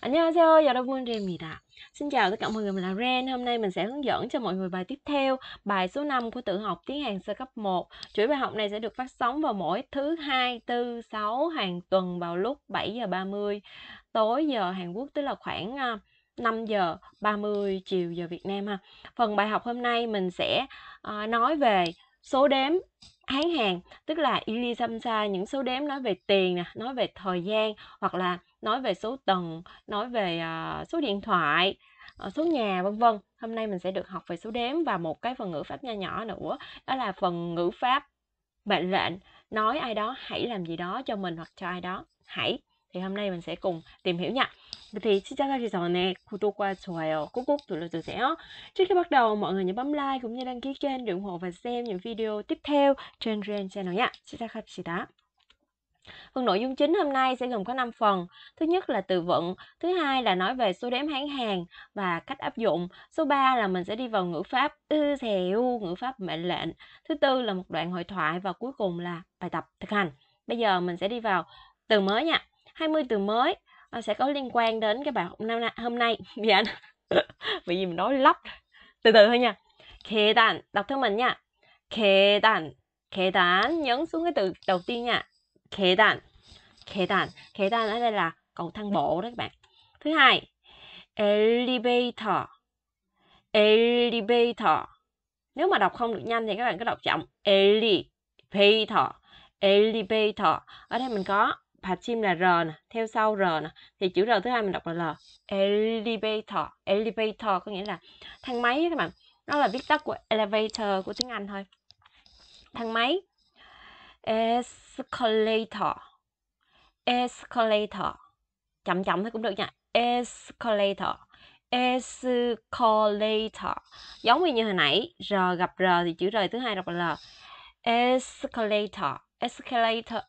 안녕하세요 여러분 Rem입니다 Xin chào tất cả mọi người, mình là Ren Hôm nay mình sẽ hướng dẫn cho mọi người bài tiếp theo Bài số 5 của tự học tiếng Hàn sơ cấp 1 Chuỗi bài học này sẽ được phát sóng vào mỗi thứ 2, 4, 6 hàng tuần vào lúc 7 giờ 30 Tối giờ Hàn Quốc tức là khoảng 5 à, giờ 30 chiều giờ Việt Nam ha Phần bài học hôm nay mình sẽ à, nói về số đếm Hán Hàn Tức là Ilisamsa, những số đếm nói về tiền, nói về thời gian Hoặc là nói về số tầng nói về uh, số điện thoại uh, số nhà vân vân hôm nay mình sẽ được học về số đếm và một cái phần ngữ pháp nho nhỏ nữa đó là phần ngữ pháp mệnh lệnh nói ai đó hãy làm gì đó cho mình hoặc cho ai đó hãy thì hôm nay mình sẽ cùng tìm hiểu nha. Thì xin chào các nè, tô qua 시작하기 cúc tụi 좋아요 tụi 눌러주세요. Trước khi bắt đầu, mọi người nhớ bấm like cũng như đăng ký kênh để ủng hộ và xem những video tiếp theo trên Ren Channel nha. 시작합시다. Phần nội dung chính hôm nay sẽ gồm có 5 phần. Thứ nhất là từ vựng, thứ hai là nói về số đếm Hán hàng và cách áp dụng. Số 3 là mình sẽ đi vào ngữ pháp ư thèo, ngữ pháp mệnh lệnh. Thứ tư là một đoạn hội thoại và cuối cùng là bài tập thực hành. Bây giờ mình sẽ đi vào từ mới nha. 20 từ mới ờ, sẽ có liên quan đến cái bài hôm nay. Dạ. Vì anh vì gì mình nói lắp. Từ từ thôi nha. Khế đàn, đọc theo mình nha. Khế đàn, khế đàn nhấn xuống cái từ đầu tiên nha khế đạn khế đạn khế đạn ở đây là cầu thang bộ đó các bạn thứ hai elevator elevator nếu mà đọc không được nhanh thì các bạn cứ đọc chậm elevator elevator ở đây mình có hạt chim là R nè, theo sau R nè, thì chữ R thứ hai mình đọc là L. Elevator, elevator có nghĩa là thang máy các bạn. Nó là viết tắt của elevator của tiếng Anh thôi. Thang máy escalator escalator chậm chậm thôi cũng được nha escalator escalator giống như, như hồi nãy r gặp r thì chữ r thứ hai đọc là l escalator escalator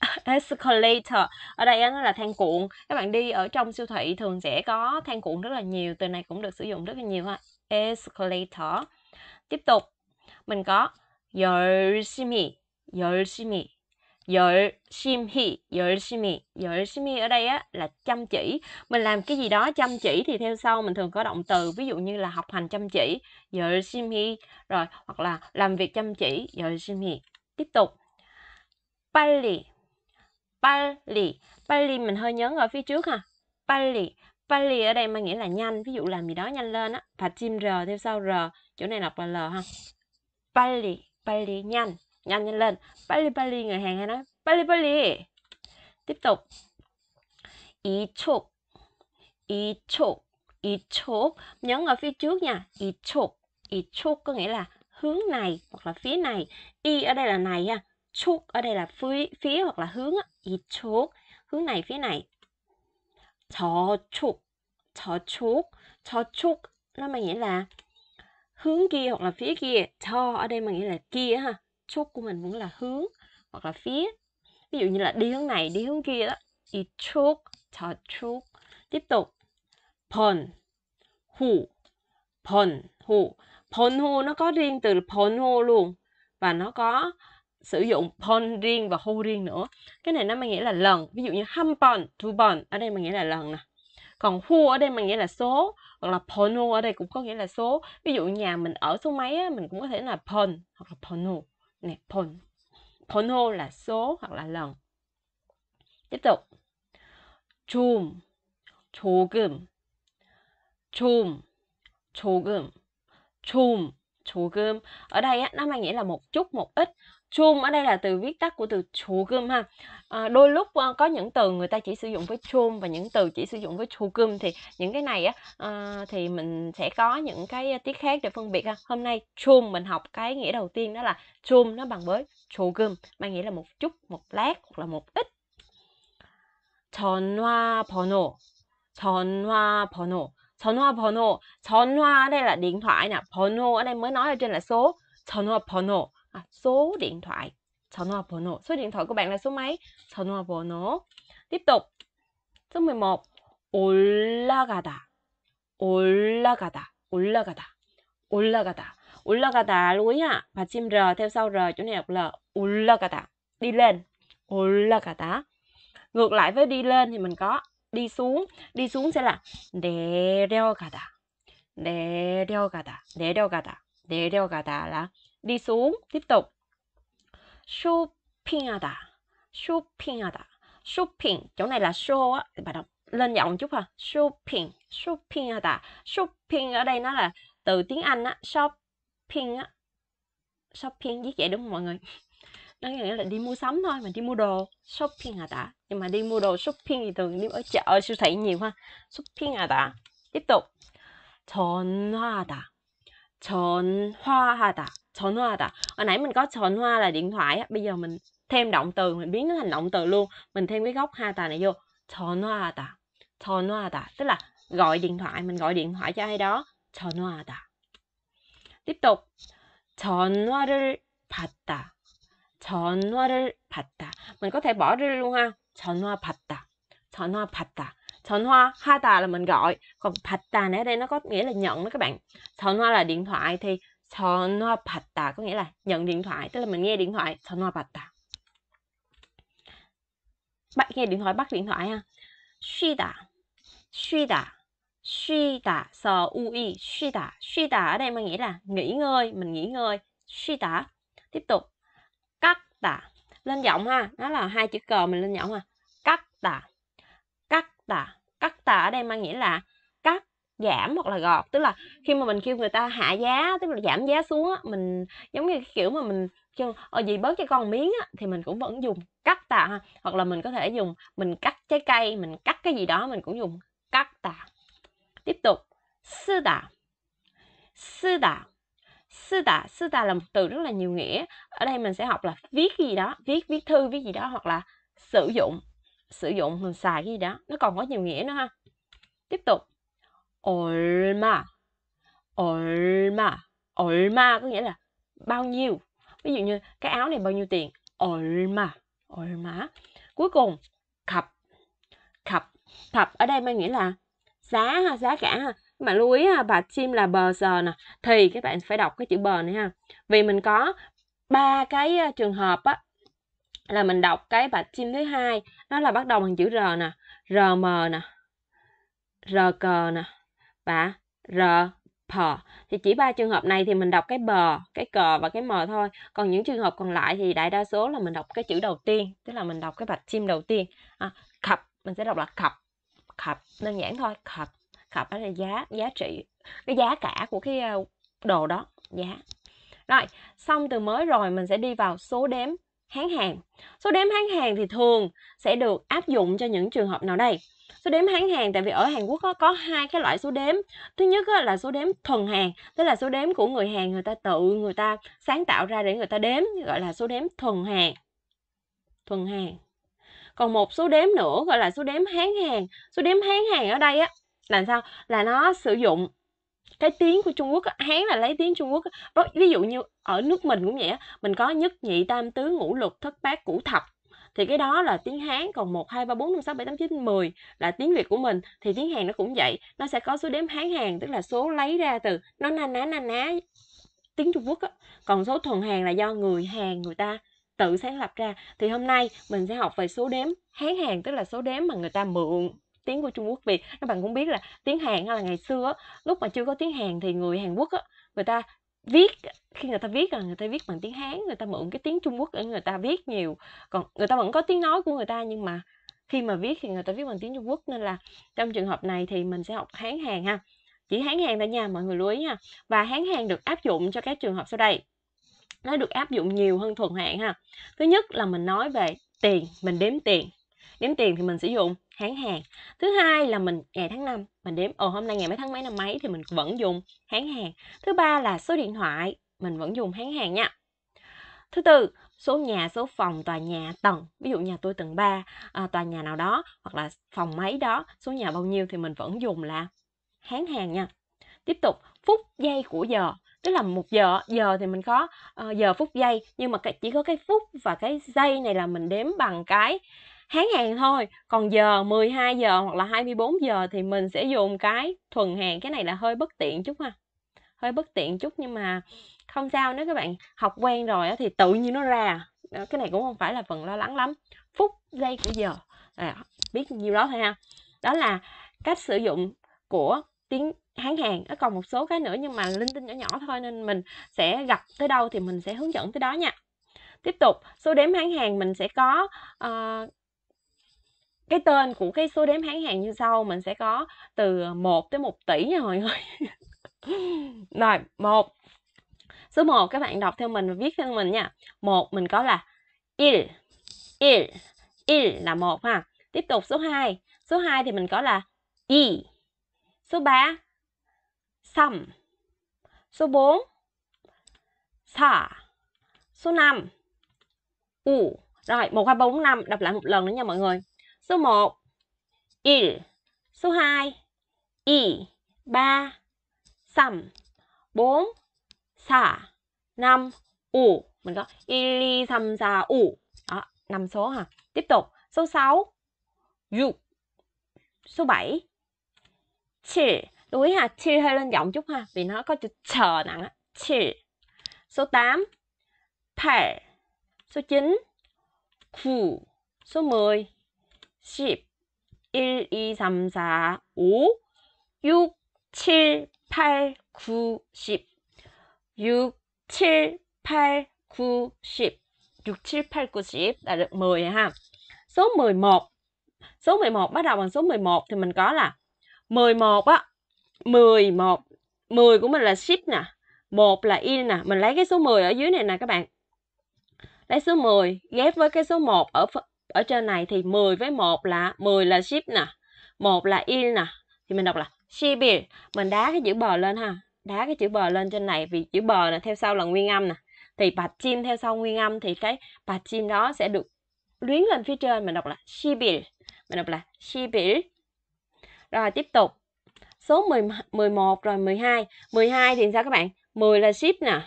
escalator ở đây nó là thang cuộn các bạn đi ở trong siêu thị thường sẽ có thang cuộn rất là nhiều từ này cũng được sử dụng rất là nhiều ha escalator tiếp tục mình có Yoshimi. 열심히 열심히 열심히 열심히 ở đây á là chăm chỉ mình làm cái gì đó chăm chỉ thì theo sau mình thường có động từ ví dụ như là học hành chăm chỉ 열심히 rồi hoặc là làm việc chăm chỉ 열심히 tiếp tục 빨리 빨리 빨리 mình hơi nhấn ở phía trước ha 빨리 빨리 ở đây mang nghĩa là nhanh ví dụ làm gì đó nhanh lên á và chim r theo sau r chỗ này đọc là l ha 빨리 빨리 nhanh nhanh nhanh lên 빨리 빨리 người Hàn hay nói 빨리 빨리 tiếp tục 이촉 이촉 이촉 nhấn ở phía trước nha 이촉 이촉 có nghĩa là hướng này hoặc là phía này y ở đây là này ha chúc ở đây là phía, phía hoặc là hướng 이쪽 hướng này phía này 저쪽 저쪽 저쪽 nó mang nghĩa là hướng kia hoặc là phía kia cho ở đây mang nghĩa là kia ha xúc của mình vẫn là hướng hoặc là phía ví dụ như là đi hướng này đi hướng kia đó 이쪽 저쪽 tiếp tục pon pon hu hu pon hu nó có riêng từ 번호 luôn và nó có sử dụng pon riêng và hô riêng nữa cái này nó mang nghĩa là lần ví dụ như ham pon tu pon ở đây mang nghĩa là lần nè còn hu ở đây mang nghĩa là số hoặc là pono ở đây cũng có nghĩa là số ví dụ nhà mình ở số mấy á, mình cũng có thể là pon hoặc là pono này phần ponho là số hoặc là lần tiếp tục chùm 조금 chùm 조금 chùm 조금 ở đây á, nó mang nghĩa là một chút một ít Chum ở đây là từ viết tắt của từ cơm ha. À, đôi lúc uh, có những từ người ta chỉ sử dụng với chum và những từ chỉ sử dụng với cơm thì những cái này á uh, thì mình sẽ có những cái tiết khác để phân biệt ha. Hôm nay chum mình học cái nghĩa đầu tiên đó là chum nó bằng với cơm mang nghĩa là một chút, một lát hoặc là một ít. 전화 번호 전화 번호 전화 번호 전화 đây là điện thoại nè 번호 ở đây mới nói ở trên là số 전화 번호 à, số điện thoại 전화번호 số điện thoại của bạn là số mấy 전화번호 tiếp tục số 11 올라가다 올라가다 올라가다 올라가다 올라가다 luôn nha và chim r theo sau r chỗ này đọc là 올라가다 đi lên 올라가다 ngược lại với đi lên thì mình có đi xuống đi xuống sẽ là 내려가다 내려가다 내려가다 내려가다 là đi xuống tiếp tục shopping하다 shopping하다 shopping à shopping chỗ này là show á bạn đọc lên giọng chút ha shopping shopping shopping하다 shopping ở đây nó là từ tiếng Anh á shopping á shopping viết vậy đúng không mọi người nó nghĩa là đi mua sắm thôi mà đi mua đồ shopping à ta nhưng mà đi mua đồ shopping thì thường đi ở chợ siêu thị nhiều ha shopping à ta tiếp tục 전화하다 전화하다 chọn hoa ta hồi nãy mình có chọn hoa là điện thoại bây giờ mình thêm động từ mình biến nó thành động từ luôn mình thêm cái gốc ha ta này vô chọn hoa ta chọn hoa ta tức là gọi điện thoại mình gọi điện thoại cho ai đó chọn hoa ta tiếp tục chọn hoa hoa 받다. 전화를 받다. Mình có thể bỏ ra luôn ha. hoa hoa 전화 받다. 전화 hoa ha 하다 là mình gọi. Còn 받다 này ở đây nó có nghĩa là nhận đó các bạn. hoa là điện thoại thì 전화받다 có nghĩa là nhận điện thoại tức là mình nghe điện thoại 전화받다 bắt nghe điện thoại bắt điện thoại ha 쉬다 쉬다 쉬다 so ui y 쉬다 ở đây mà nghĩa là nghỉ ngơi mình nghỉ ngơi 쉬다 tiếp tục cắt tà lên giọng ha đó là hai chữ cờ mình lên giọng ha cắt tà cắt tà cắt tà ở đây mang nghĩa là giảm hoặc là gọt tức là khi mà mình kêu người ta hạ giá tức là giảm giá xuống á mình giống như kiểu mà mình kêu ờ gì bớt cho con miếng á thì mình cũng vẫn dùng cắt tạ ha hoặc là mình có thể dùng mình cắt trái cây mình cắt cái gì đó mình cũng dùng cắt tạ tiếp tục sư tạ sư tạ sư tạ sư tạ là một từ rất là nhiều nghĩa ở đây mình sẽ học là viết gì đó viết viết thư viết gì đó hoặc là sử dụng sử dụng mình xài cái gì đó nó còn có nhiều nghĩa nữa ha tiếp tục 얼마 얼마 얼마 có nghĩa là bao nhiêu ví dụ như cái áo này bao nhiêu tiền 얼마 얼마 cuối cùng cặp cặp cặp ở đây mang nghĩa là giá ha giá cả ha các bạn lưu ý ha bà chim là bờ giờ nè thì các bạn phải đọc cái chữ bờ này ha vì mình có ba cái ờ, trường hợp á là mình đọc cái bạch chim thứ hai nó là bắt đầu bằng chữ r nè rm nè rc nè và r pờ thì chỉ ba trường hợp này thì mình đọc cái bờ cái cờ và cái mờ thôi còn những trường hợp còn lại thì đại đa số là mình đọc cái chữ đầu tiên tức là mình đọc cái bạch chim đầu tiên à, khập mình sẽ đọc là khập khập đơn giản thôi khập khập đó là giá giá trị cái giá cả của cái ờ, đồ đó giá rồi xong từ mới rồi mình sẽ đi vào số đếm hán hàng. Số đếm hán hàng thì thường sẽ được áp dụng cho những trường hợp nào đây? Số đếm hán hàng tại vì ở Hàn Quốc có, có hai cái loại số đếm. Thứ nhất là số đếm thuần hàng, tức là số đếm của người hàng người ta tự người ta sáng tạo ra để người ta đếm gọi là số đếm thuần hàng. Thuần hàng. Còn một số đếm nữa gọi là số đếm hán hàng. Số đếm hán hàng ở đây á là sao? Là nó sử dụng cái tiếng của Trung Quốc Hán là lấy tiếng Trung Quốc ví dụ như ở nước mình cũng vậy á mình có nhất nhị tam tứ ngũ lục thất bát cửu thập thì cái đó là tiếng Hán còn một hai ba bốn năm sáu bảy tám chín mười là tiếng Việt của mình thì tiếng Hàn nó cũng vậy nó sẽ có số đếm Hán Hàn tức là số lấy ra từ nó na ná na ná tiếng Trung Quốc á còn số thuần Hàn là do người Hàn người ta tự sáng lập ra thì hôm nay mình sẽ học về số đếm Hán Hàn tức là số đếm mà người ta mượn tiếng của Trung Quốc vì các bạn cũng biết là tiếng Hàn là ngày xưa lúc mà chưa có tiếng Hàn thì người Hàn Quốc người ta viết khi người ta viết là người ta viết bằng tiếng Hán người ta mượn cái tiếng Trung Quốc để người ta viết nhiều còn người ta vẫn có tiếng nói của người ta nhưng mà khi mà viết thì người ta viết bằng tiếng Trung Quốc nên là trong trường hợp này thì mình sẽ học Hán Hàn ha chỉ Hán Hàn thôi nha mọi người lưu ý nha và Hán Hàn được áp dụng cho các trường hợp sau đây nó được áp dụng nhiều hơn thuần hạn ha thứ nhất là mình nói về tiền mình đếm tiền đếm tiền thì mình sử dụng tháng hàng thứ hai là mình ngày tháng năm mình đếm ồ hôm nay ngày mấy tháng mấy năm mấy thì mình vẫn dùng tháng hàng thứ ba là số điện thoại mình vẫn dùng tháng hàng nha thứ tư số nhà số phòng tòa nhà tầng ví dụ nhà tôi tầng 3 à, tòa nhà nào đó hoặc là phòng mấy đó số nhà bao nhiêu thì mình vẫn dùng là hán hàng nha tiếp tục phút giây của giờ tức là một giờ giờ thì mình có uh, giờ phút giây nhưng mà chỉ có cái phút và cái giây này là mình đếm bằng cái hán hàng thôi còn giờ 12 giờ hoặc là 24 giờ thì mình sẽ dùng cái thuần hàng cái này là hơi bất tiện chút ha hơi bất tiện chút nhưng mà không sao nếu các bạn học quen rồi thì tự nhiên nó ra cái này cũng không phải là phần lo lắng lắm phút giây của giờ à, biết nhiêu đó thôi ha đó là cách sử dụng của tiếng hán hàng nó còn một số cái nữa nhưng mà linh tinh nhỏ nhỏ thôi nên mình sẽ gặp tới đâu thì mình sẽ hướng dẫn tới đó nha tiếp tục số đếm hán hàng mình sẽ có uh, cái tên của cái số đếm hán hàng như sau mình sẽ có từ 1 tới 1 tỷ nha mọi người rồi một số 1 các bạn đọc theo mình và viết theo mình nha một mình có là il il il là một ha tiếp tục số 2 số 2 thì mình có là y số 3 sum số 4 sa số 5 u rồi một hai bốn năm đọc lại một lần nữa nha mọi người Số 1 Il Số 2 I 3 Sầm 4 Xả 5 U Mình có Ili Sầm Xà U Đó, 5 số ha Tiếp tục Số 6 Yu Số 7 Chi Lưu ý ha, chi hơi lên giọng chút ha Vì nó có chữ chờ nặng á Số 8 Pè Số 9 Khu Số 10 10, 1, 2, 3, 4, 5, 6, 7, 8, 9, 10, 6, 7, 8, 9, 10, 6, 7, 8, 9, 10 là được 10 ha. Số 11. Số 11 bắt đầu bằng số 11 thì mình có là 11 á, 11, 10 của mình là ship nè, 1 là in nè, mình lấy cái số 10 ở dưới này nè các bạn. Lấy số 10 ghép với cái số 1 ở ở trên này thì 10 với 1 là 10 là ship nè, 1 là in nè. Thì mình đọc là Sibir. Mình đá cái chữ bờ lên ha. Đá cái chữ bờ lên trên này vì chữ bờ là theo sau là nguyên âm nè. Thì bạch chim theo sau nguyên âm thì cái bạch chim đó sẽ được luyến lên phía trên mình đọc là Sibir. Mình đọc là Sibir. Rồi tiếp tục. Số 10, 11 rồi 12. 12 thì sao các bạn? 10 là ship nè.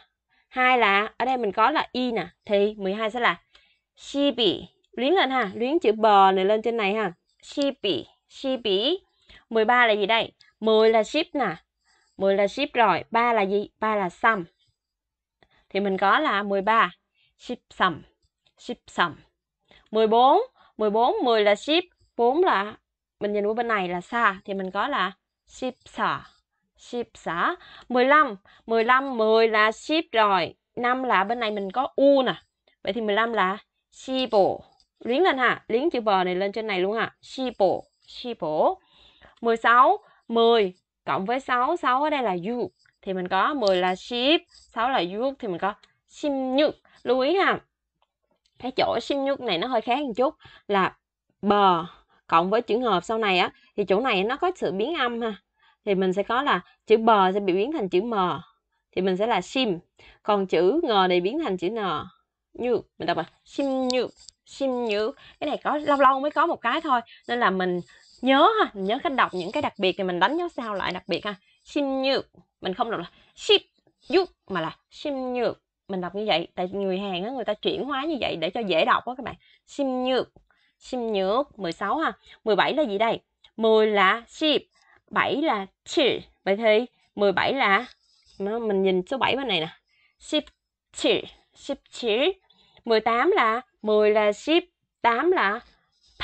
2 là ở đây mình có là y nè thì 12 sẽ là shibi luyến lên ha luyến chữ bờ này lên trên này ha shippy shippy 13 là gì đây 10 là ship nè 10 là ship rồi 3 là gì 3 là sum thì mình có là 13 ship sum ship sum 14 14 10 là ship 4 là mình nhìn qua bên này là xa thì mình có là ship xa ship xả 15 15 10 là ship rồi 5 là bên này mình có u nè vậy thì 15 là shibo lính lên hả lính chữ bờ này lên trên này luôn hả sheeple mười sáu mười cộng với sáu sáu ở đây là you thì mình có mười là ship sáu là you thì mình có sim nhược lưu ý ha cái chỗ sim nhược này nó hơi khác một chút là bờ cộng với chữ hợp sau này á thì chỗ này nó có sự biến âm ha thì mình sẽ có là chữ bờ sẽ bị biến thành chữ m thì mình sẽ là sim còn chữ ngờ này biến thành chữ n nhược mình đọc là sim nhược sim nhớ cái này có lâu lâu mới có một cái thôi nên là mình nhớ ha nhớ cách đọc những cái đặc biệt thì mình đánh dấu sao lại đặc biệt ha sim nhớ mình không đọc là ship giúp mà là sim nhớ mình đọc như vậy tại người hàng á người ta chuyển hóa như vậy để cho dễ đọc á các bạn sim nhớ sim nhớ 16 ha 17 là gì đây 10 là ship 7 là chi vậy thì 17 là mình nhìn số 7 bên này nè ship chi ship chi 18 là 10 là ship, 8 là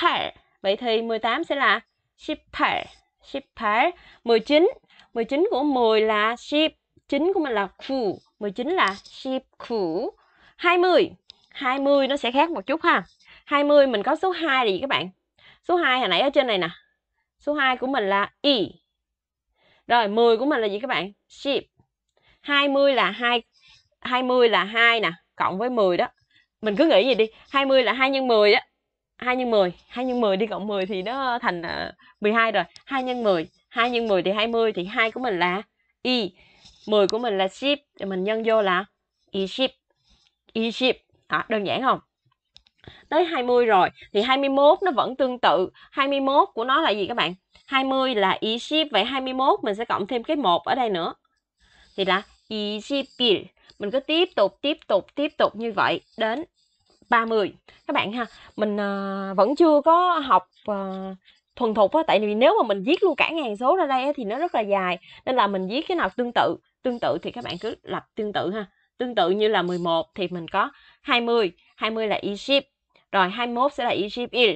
pair. Vậy thì 18 sẽ là ship pair. Ship pair. 19, 19 của 10 là ship, 9 của mình là khu, 19 là ship khu. 20, 20 nó sẽ khác một chút ha. 20 mình có số 2 là gì các bạn? Số 2 hồi nãy ở trên này nè. Số 2 của mình là y. Rồi 10 của mình là gì các bạn? Ship. 20 là 2 20 là 2 nè, cộng với 10 đó mình cứ nghĩ gì đi 20 là 2 nhân 10 á 2 nhân 10 2 nhân 10 đi cộng 10 thì nó thành 12 à, rồi 2 nhân 10 2 nhân 10 thì 20 thì 2 của mình là y 10 của mình là ship thì mình nhân vô là y ship y ship à, đơn giản không tới 20 rồi thì 21 nó vẫn tương tự 21 của nó là gì các bạn 20 là y ship vậy 21 mình sẽ cộng thêm cái 1 ở đây nữa thì là y ship bill mình cứ tiếp tục tiếp tục tiếp tục như vậy đến 30 các bạn ha mình uh, vẫn chưa có học uh, thuần thục á tại vì nếu mà mình viết luôn cả ngàn số ra đây á, thì nó rất là dài nên là mình viết cái nào tương tự tương tự thì các bạn cứ lập tương tự ha tương tự như là 11 thì mình có 20 20 là Egypt rồi 21 sẽ là Egypt il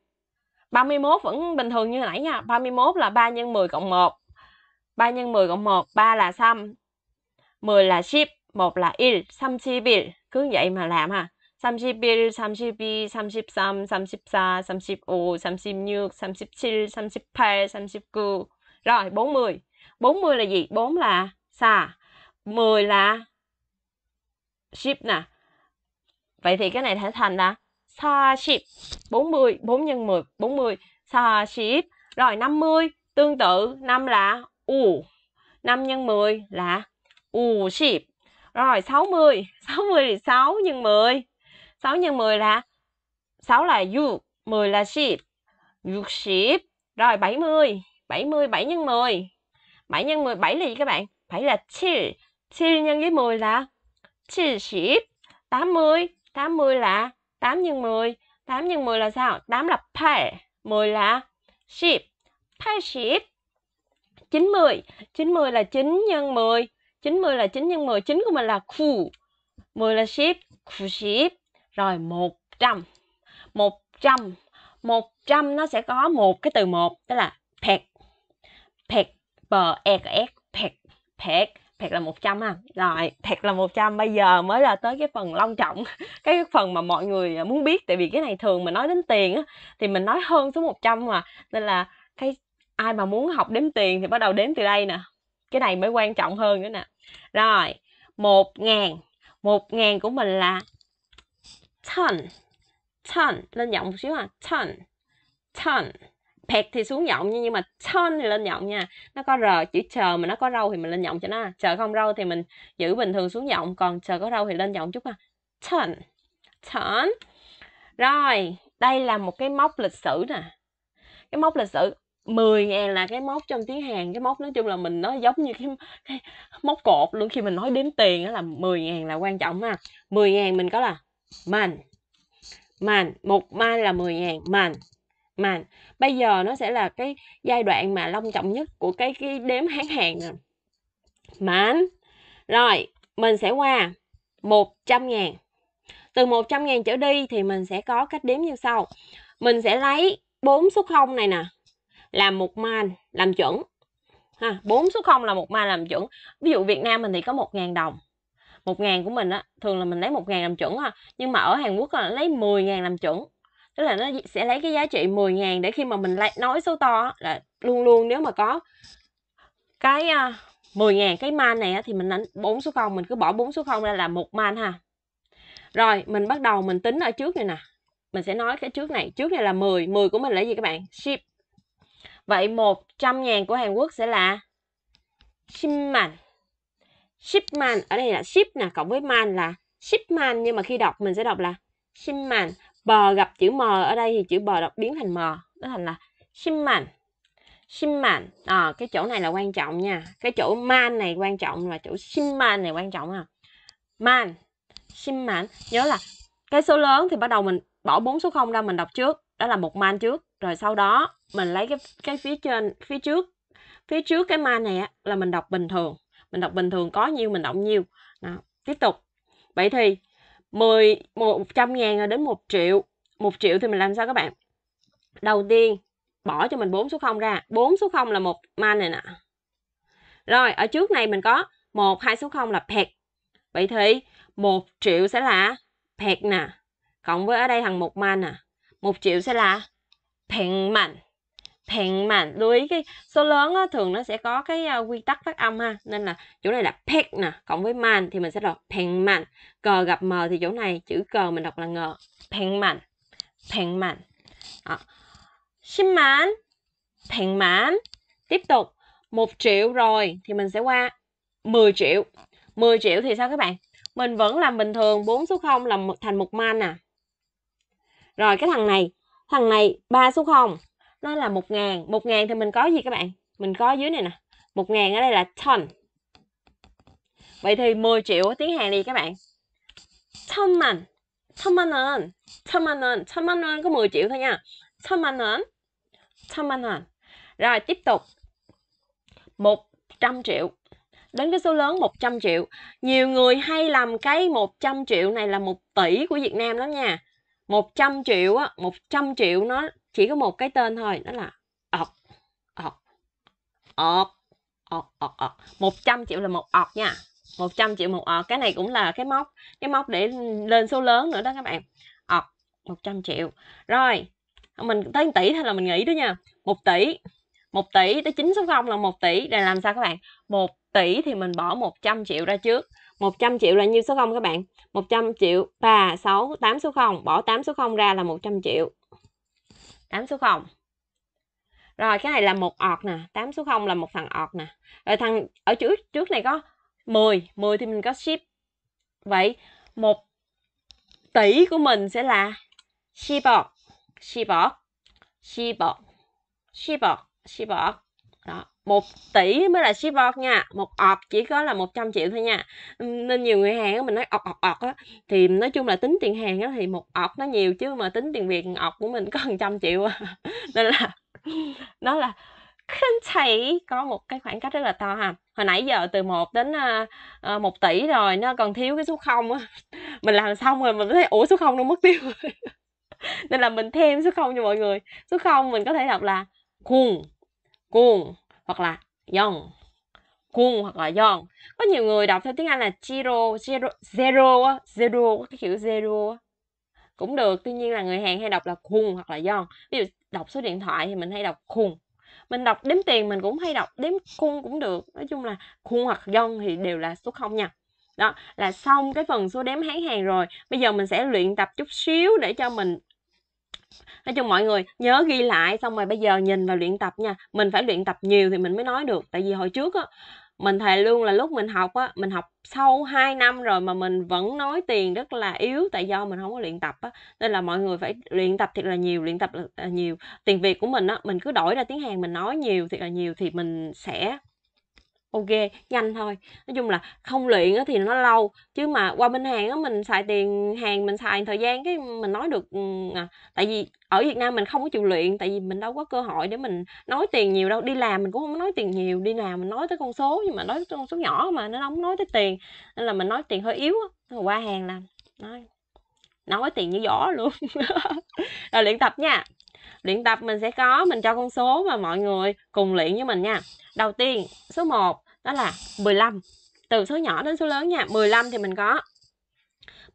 31 vẫn bình thường như nãy nha. 31 là 3 x 10 cộng 1. 3 x 10 cộng 1, 3 là sum, 10 là ship, 1 là il, sum ship il. Cứ vậy mà làm ha. Sum ship il, sum ship bi, sum ship sum, sum ship sa, sum ship u, sum ship nhược, sum ship sil, sum ship pe, sum ship cu. Rồi, 40. 40 là gì? 4 là xa 10 là ship nè. Vậy thì cái này sẽ thành là ship 40 4 nhân 10 40 ship rồi 50 tương tự 5 là u 5 nhân 10 là u ship rồi 60 60 thì 6 nhân 10 6 nhân 10 là 6 là you 10 là ship you ship rồi 70 70 7 nhân 10 7 nhân 17 là gì các bạn 7 là 7 7 nhân với 10 là 70 80 80 là 8 nhân 10. 8 nhân 10 là sao? 8 là pair, 10 là ship. Pair ship. 90. 90 là 9 nhân 10. 90 là 9 nhân 10. 9 của mình là khu. 10 là ship, khu ship. Rồi 100. 100. 100 nó sẽ có một cái từ một, tức là pet. Pet, bờ e pet, pet, pet thiệt là 100 à rồi thiệt là 100 bây giờ mới là tới cái phần long trọng cái phần mà mọi người muốn biết tại vì cái này thường mà nói đến tiền á thì mình nói hơn số 100 mà nên là cái ai mà muốn học đếm tiền thì bắt đầu đếm từ đây nè cái này mới quan trọng hơn nữa nè rồi một ngàn một ngàn của mình là ton ton lên giọng một xíu à ton ton pẹt thì xuống nhộng nha nhưng mà son thì lên nhộng nha nó có r chữ chờ mà nó có râu thì mình lên nhộng cho nó à. chờ không râu thì mình giữ bình thường xuống nhộng còn chờ có râu thì lên nhộng chút ha à. turn turn rồi đây là một cái mốc lịch sử nè cái mốc lịch sử 10 ngàn là cái mốc trong tiếng Hàn cái mốc nói chung là mình nó giống như cái, cái mốc cột luôn khi mình nói đếm tiền đó là 10 ngàn là quan trọng ha 10 ngàn mình có là man man một man là 10 ngàn man mà bây giờ nó sẽ là cái giai đoạn mà long trọng nhất của cái cái đếm hán hàng nè mãn rồi mình sẽ qua 100 ngàn từ 100 ngàn trở đi thì mình sẽ có cách đếm như sau mình sẽ lấy 4 số 0 này nè làm một man làm chuẩn ha 4 số 0 là một man làm chuẩn ví dụ Việt Nam mình thì có 1.000 đồng 1.000 của mình á thường là mình lấy 1.000 làm chuẩn ha nhưng mà ở Hàn Quốc là lấy 10.000 làm chuẩn tức là nó sẽ lấy cái giá trị 10 ngàn để khi mà mình lại nói số to là luôn luôn nếu mà có cái uh, 10.000 cái man này thì mình đánh 4 số 0 mình cứ bỏ 4 số 0 ra là một man ha rồi mình bắt đầu mình tính ở trước này nè mình sẽ nói cái trước này trước này là 10 10 của mình là gì các bạn ship vậy 100 ngàn của Hàn Quốc sẽ là shipman shipman ở đây là ship nè cộng với man là shipman nhưng mà khi đọc mình sẽ đọc là shipman bờ gặp chữ m ở đây thì chữ bờ đọc biến thành m nó thành là simman simman à, ờ, cái chỗ này là quan trọng nha cái chỗ man này quan trọng và chỗ simman này quan trọng à man simman nhớ là cái số lớn thì bắt đầu mình bỏ bốn số không ra mình đọc trước đó là một man trước rồi sau đó mình lấy cái cái phía trên phía trước phía trước cái man này á, là mình đọc bình thường mình đọc bình thường có nhiêu mình đọc nhiêu đó. tiếp tục vậy thì 10 100 ngàn đến 1 triệu 1 triệu thì mình làm sao các bạn đầu tiên bỏ cho mình 4 số 0 ra 4 số 0 là một man này nè rồi ở trước này mình có 1 2 số 0 là pẹt vậy thì 1 triệu sẽ là pẹt nè cộng với ở đây thằng một man nè 1 triệu sẽ là pẹn mạnh peng man lưu ý cái số lớn á, thường nó sẽ có cái uh, quy tắc phát âm ha nên là chỗ này là pet nè cộng với man thì mình sẽ đọc peng man cờ gặp m thì chỗ này chữ cờ mình đọc là ngờ peng man peng man à. xin man peng man tiếp tục một triệu rồi thì mình sẽ qua 10 triệu 10 triệu thì sao các bạn mình vẫn làm bình thường 4 số 0 làm thành một man nè à. rồi cái thằng này thằng này 3 số 0 nó là 1.000 1.000 thì mình có gì các bạn mình có dưới này nè 1.000 ở đây là ton vậy thì 10 triệu tiếng Hàn đi các bạn 천만 천만 원 천만 원 천만 원 có 10 triệu thôi nha 천만 원 천만 원 rồi tiếp tục 100 triệu đến cái số lớn 100 triệu. Nhiều người hay làm cái 100 triệu này là 1 tỷ của Việt Nam đó nha. 100 triệu á, 100 triệu nó chỉ có một cái tên thôi đó là ọc ọc ọc ọc ọc ọc một trăm triệu là một ọc nha 100 triệu một ọc cái này cũng là cái móc cái móc để lên số lớn nữa đó các bạn ọt 100 triệu rồi mình tới 1 tỷ thôi là mình nghĩ đó nha 1 tỷ 1 tỷ tới 9 số 0 là 1 tỷ để làm sao các bạn 1 tỷ thì mình bỏ 100 triệu ra trước 100 triệu là nhiêu số 0 các bạn 100 triệu 3 6 8 số 0 bỏ 8 số 0 ra là 100 triệu 8 số 0 rồi cái này là một ọt nè 8 số 0 là một thằng ọt nè rồi thằng ở trước trước này có 10 10 thì mình có ship vậy một tỷ của mình sẽ là ship ọt ship ọt ship ọt ship ọt ship ọt đó 1 tỷ mới là ship off nha một ọt chỉ có là 100 triệu thôi nha nên nhiều người hàng mình nói ọt ọt ọt á thì nói chung là tính tiền hàng á thì một ọt nó nhiều chứ mà tính tiền việt ọt của mình có hàng trăm triệu à. nên là nó là khinh thấy có một cái khoảng cách rất là to ha hồi nãy giờ từ 1 đến uh, ờ, 1 ờ, tỷ rồi nó còn thiếu cái số không á mình làm xong rồi mình thấy ủa số không nó mất tiêu rồi nên là mình thêm số không cho mọi người số không mình có thể đọc là cuồng cuồng hoặc là yong kun hoặc là yon có nhiều người đọc theo tiếng anh là zero zero zero zero cái kiểu zero cũng được tuy nhiên là người hàng hay đọc là kun hoặc là yon ví dụ đọc số điện thoại thì mình hay đọc kun mình đọc đếm tiền mình cũng hay đọc đếm kun cũng được nói chung là kun hoặc yon thì đều là số không nha đó là xong cái phần số đếm hán hàng rồi bây giờ mình sẽ luyện tập chút xíu để cho mình nói chung mọi người nhớ ghi lại xong rồi bây giờ nhìn và luyện tập nha mình phải luyện tập nhiều thì mình mới nói được tại vì hồi trước á mình thề luôn là lúc mình học á mình học sau 2 năm rồi mà mình vẫn nói tiền rất là yếu tại do mình không có luyện tập á nên là mọi người phải luyện tập thiệt là nhiều luyện tập là nhiều tiền việt của mình á mình cứ đổi ra tiếng hàn mình nói nhiều thiệt là nhiều thì mình sẽ ok nhanh thôi nói chung là không luyện thì nó lâu chứ mà qua bên hàng á mình xài tiền hàng mình xài thời gian cái mình nói được ừ, à, tại vì ở Việt Nam mình không có chịu luyện tại vì mình đâu có cơ hội để mình nói tiền nhiều đâu đi làm mình cũng không nói tiền nhiều đi làm mình nói tới con số nhưng mà nói tới con số nhỏ mà nó không nói tới tiền nên là mình nói tiền hơi yếu á qua hàng là nói nói tiền như gió luôn rồi luyện tập nha luyện tập mình sẽ có mình cho con số mà mọi người cùng luyện với mình nha Đầu tiên, số 1 đó là 15. Từ số nhỏ đến số lớn nha. 15 thì mình có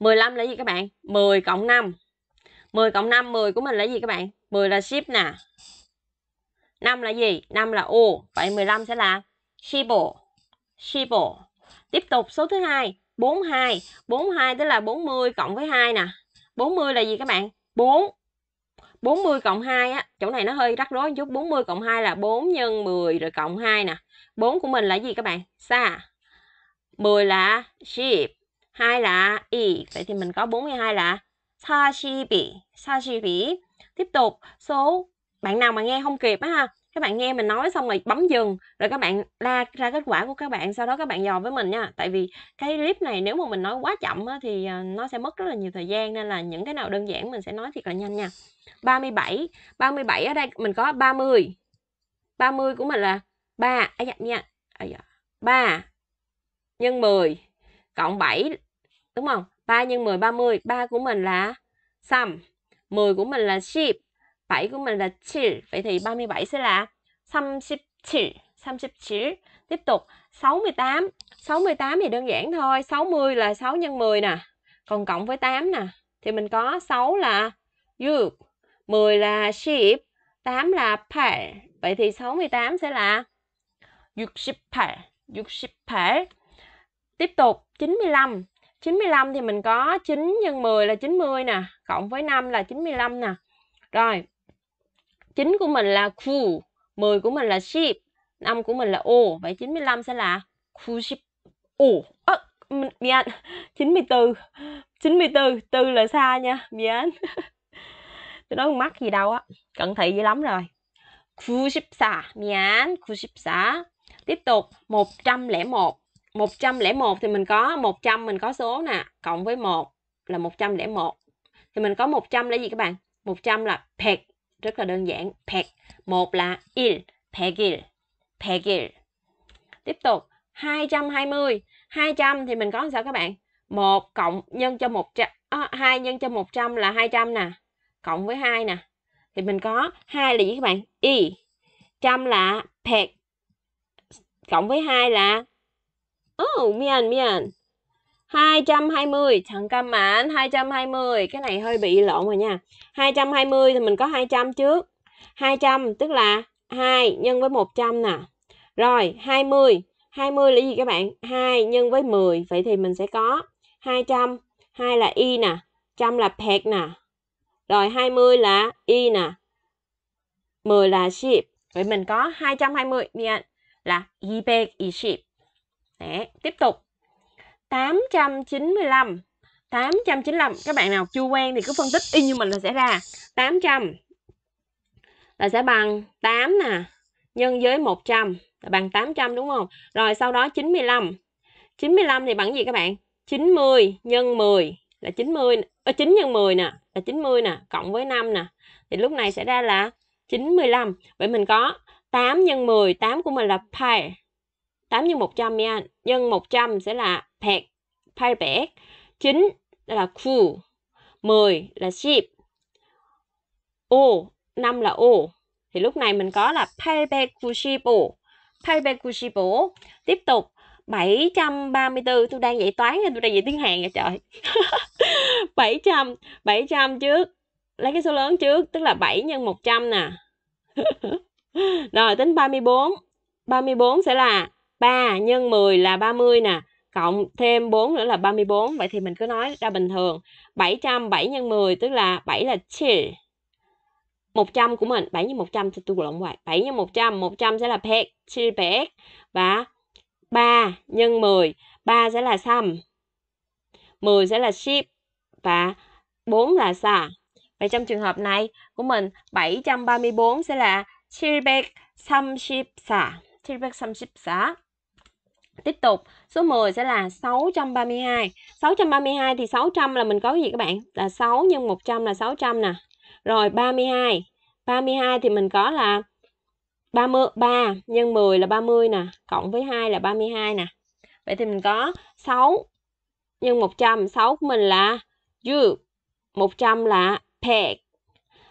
15 là gì các bạn? 10 cộng 5. 10 cộng 5 10 của mình là gì các bạn? 10 là ship nè. 5 là gì? 5 là u Vậy 15 sẽ là shibo. Shibo. Tiếp tục số thứ hai, 42. 42 tức là 40 cộng với 2 nè. 40 là gì các bạn? 4 40 cộng 2 á, chỗ này nó hơi rắc rối chút. 40 cộng 2 là 4 nhân 10 rồi cộng 2 nè. 4 của mình là gì các bạn? Sa. 10 là ship, 2 là eat. Vậy thì mình có 42 là sashibi, sashibi. Tiếp tục, số bạn nào mà nghe không kịp á ha, các bạn nghe mình nói xong rồi bấm dừng rồi các bạn la ra kết quả của các bạn sau đó các bạn dò với mình nha tại vì cái clip này nếu mà mình nói quá chậm á, thì ờ, nó sẽ mất rất là nhiều thời gian nên là những cái nào đơn giản mình sẽ nói thiệt là nhanh nha 37 37 ở đây mình có 30 30 của mình là 3 ấy à dạ, nha, dạ, à, 3 dạ, nhân 10 cộng 7 đúng không 3 nhân 10 30 3 của mình là sum 10 của mình là ship 7 của mình là 7. Vậy thì 37 sẽ là 37. 37. Tiếp tục 68. 68 thì đơn giản thôi. 60 là 6 nhân 10 nè. Còn cộng với 8 nè. Thì mình có 6 là yuk. 10 là ship. 8 là pair. Vậy thì 68 sẽ là 60 pair. 60 pair. Tiếp tục 95. 95 thì mình có 9 x 10 là 90 nè, cộng với 5 là 95 nè. Rồi, 9 của mình là khu, 10 của mình là ship, 5 của mình là ô, vậy 95 sẽ là khu ship ô. À, miễn 94. 94, tư là xa nha, miễn. Tôi nói mắc gì đâu á, cận thị dữ lắm rồi. khu ship xả, miễn, khu ship xa. Tiếp tục 101. 101 thì mình có 100 mình có số nè, cộng với 1 là 101. Thì mình có 100 là gì các bạn? 100 là pet rất là đơn giản. Pek. Một là il, pekil, pekil. Tiếp tục, 220. 200 thì mình có sao các bạn? 1 cộng nhân cho 100, à, 2 nhân cho 100 là 200 nè. Cộng với 2 nè. Thì mình có 2 là gì các bạn? Y. Trăm là pek. Cộng với 2 là... Oh, miền, miền. 220 thằng cam mãn 220 cái này hơi bị lộn rồi nha 220 thì mình có 200 trước 200 tức là 2 nhân với 100 nè rồi 20 20 là gì các bạn 2 nhân với 10 vậy thì mình sẽ có 200 2 là y nè trăm là pet nè rồi 20 là y nè 10 là ship vậy mình có 220 là y pet y ship Đấy, tiếp tục 895 895 các bạn nào chưa quen thì cứ phân tích y như mình là sẽ ra 800 là sẽ bằng 8 nè nhân với 100 là bằng 800 đúng không rồi sau đó 95 95 thì bằng gì các bạn 90 nhân 10 là 90 ở 9 nhân 10 nè là 90 nè cộng với 5 nè thì lúc này sẽ ra là 95 vậy mình có 8 nhân 10 8 của mình là pi 8 nhân 100 nha, nhân 100 sẽ là 100, 800. 9 là 9, 10 là ship Ô, 5 là ô. Thì lúc này mình có là 895. 895. Tiếp tục 734 tôi đang dạy toán nha, tôi đang dạy tiếng Hàn nha trời. 700, 700 trước. Lấy cái số lớn trước, tức là 7 nhân 100 nè. Rồi tính 34. 34 sẽ là 3 nhân 10 là 30 nè, cộng thêm 4 nữa là 34. Vậy thì mình cứ nói ra bình thường. 700, 7 nhân 10 tức là 7 là 2. 100 của mình, 7 nhân 100 thì tôi lộn hoài. 7 nhân 100, 100 sẽ là pet, chi pet. Và 3 nhân 10, 3 sẽ là sam 10 sẽ là ship và 4 là xa. Vậy trong trường hợp này của mình 734 sẽ là ship sum ship xa. Ship sam ship xa. Tiếp tục, số 10 sẽ là 632. 632 thì 600 là mình có cái gì các bạn? Là 6 x 100 là 600 nè. Rồi 32. 32 thì mình có là 30 3 x 10 là 30 nè, cộng với 2 là 32 nè. Vậy thì mình có 6 x 100, 6 của mình là dư, 100 là peg,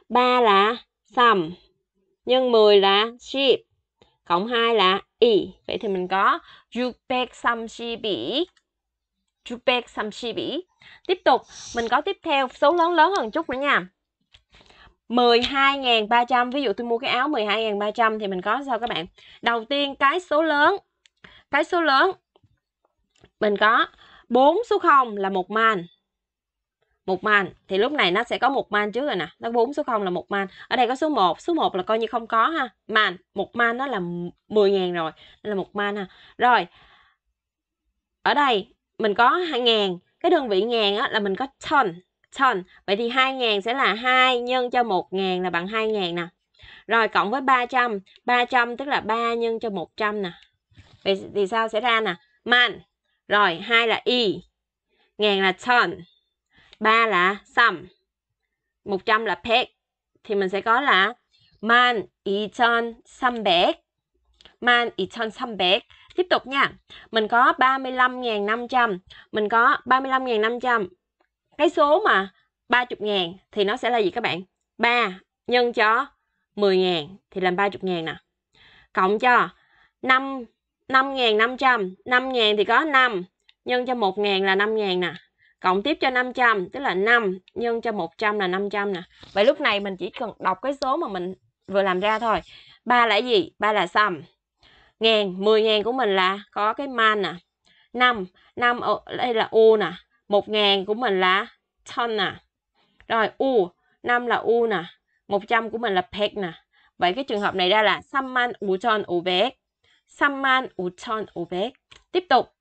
3 là sum, nhân 10 là ship, cộng 2 là y vậy thì mình có jupek samshibi jupek samshibi tiếp tục mình có tiếp theo số lớn lớn hơn chút nữa nha 12.300 ví dụ tôi mua cái áo 12.300 thì mình có sao các bạn đầu tiên cái số lớn cái số lớn mình có 4 số 0 là một man một man thì lúc này nó sẽ có một man trước rồi nè nó bốn số 0 là một man ở đây có số 1 số 1 là coi như không có ha man một man nó là 10.000 rồi Nên là một man ha rồi ở đây mình có hai ngàn cái đơn vị ngàn á, là mình có ton ton vậy thì hai ngàn sẽ là hai nhân cho một ngàn là bằng hai ngàn nè rồi cộng với 300 300 tức là 3 nhân cho 100 nè vậy thì sao sẽ ra nè man rồi hai là y ngàn là ton 3 là sum. 100 là peg. Thì mình sẽ có là man ichon sum bẹt. Man ichon sum bẹt. Tiếp tục nha. Mình có 35.500. Mình có 35.500. Cái số mà 30.000 thì nó sẽ là gì các bạn? 3 nhân cho 10.000 thì làm 30.000 nè. Cộng cho 5 5.500, 5.000 thì có 5 nhân cho 1.000 là 5.000 nè cộng tiếp cho 500 tức là 5 nhân cho 100 là 500 nè vậy lúc này mình chỉ cần đọc cái số mà mình vừa làm ra thôi ba là gì ba là sum ngàn 10 ngàn của mình là có cái man nè 5 5 ở đây là u nè 1 ngàn của mình là ton nè rồi u 5 là u nè 100 của mình là peg nè vậy cái trường hợp này ra là sum man u ton u peg sum man u ton u peg tiếp tục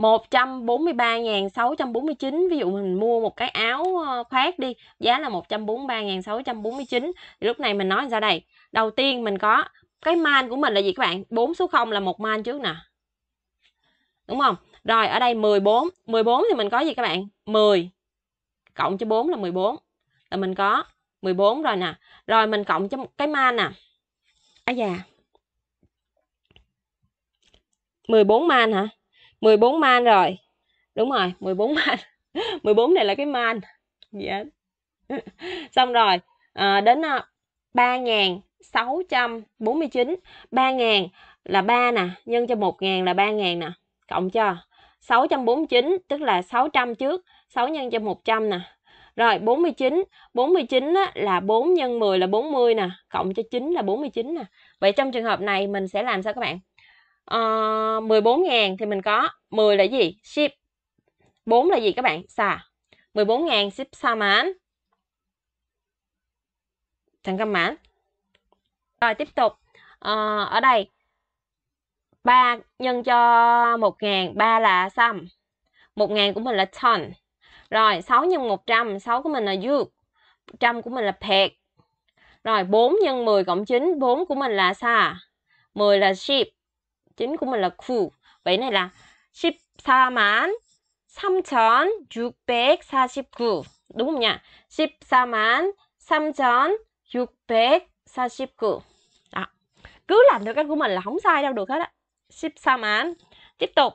143.649 ví dụ mình mua một cái áo ờ, khoác đi giá là 143.649 thì lúc này mình nói ra đây đầu tiên mình có cái man của mình là gì các bạn 4 số 0 là một man trước nè đúng không rồi ở đây 14 14 thì mình có gì các bạn 10 cộng cho 4 là 14 là mình có 14 rồi nè rồi mình cộng cho cái man nè ai già 14 man hả 14 man rồi đúng rồi 14 man 14 này là cái man yeah. Dạ. xong rồi à, đến à, 3.649 3.000 là 3 nè nhân cho 1.000 là 3.000 nè cộng cho 649 tức là 600 trước 6 nhân cho 100 nè rồi 49 49 á, là 4 nhân 10 là 40 nè cộng cho 9 là 49 nè Vậy trong trường hợp này mình sẽ làm sao các bạn uh, ờ, 14 ngàn thì mình có 10 là gì? Ship 4 là gì các bạn? Xà 14 ngàn ship xa mán Thành cầm mán Rồi tiếp tục uh, Ở đây 3 nhân cho 1 ngàn 3 là sum 1 ngàn của mình là ton Rồi 6 nhân 100 6 của mình là dược 100 của mình là pet Rồi 4 nhân 10 cộng 9 4 của mình là xa 10 là ship chính của mình là khu. Vậy này là 14만 3,649. Đúng không nhỉ? 14만 3,649. Đó. Cứ làm theo cách của mình là không sai đâu được hết á. 14만. Tiếp tục.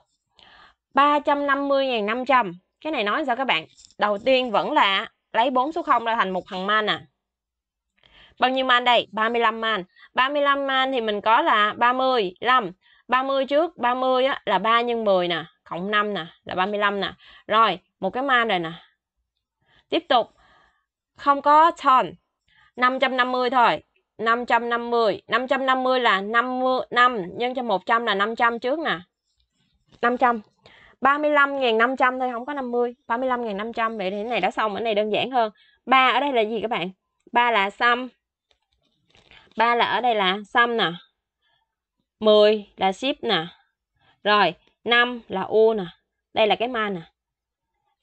350.500. Cái này nói sao các bạn? Đầu tiên vẫn là lấy 4 số 0 ra thành một thằng man à. Bao nhiêu man đây? 35 man. 35 man thì mình có là 30, 5. 30 trước 30 á, là 3 nhân 10 nè cộng 5 nè là 35 nè rồi một cái man rồi nè tiếp tục không có ton 550 thôi 550 550 là 50 5 nhân cho 100 là 500 trước nè 500 35.500 thôi không có 50 35.500 vậy thì cái này đã xong ở này đơn giản hơn 3 ở đây là gì các bạn 3 là sum 3 là ở đây là sum nè 10 là ship nè. Rồi, 5 là ô nè. Đây là cái man nè.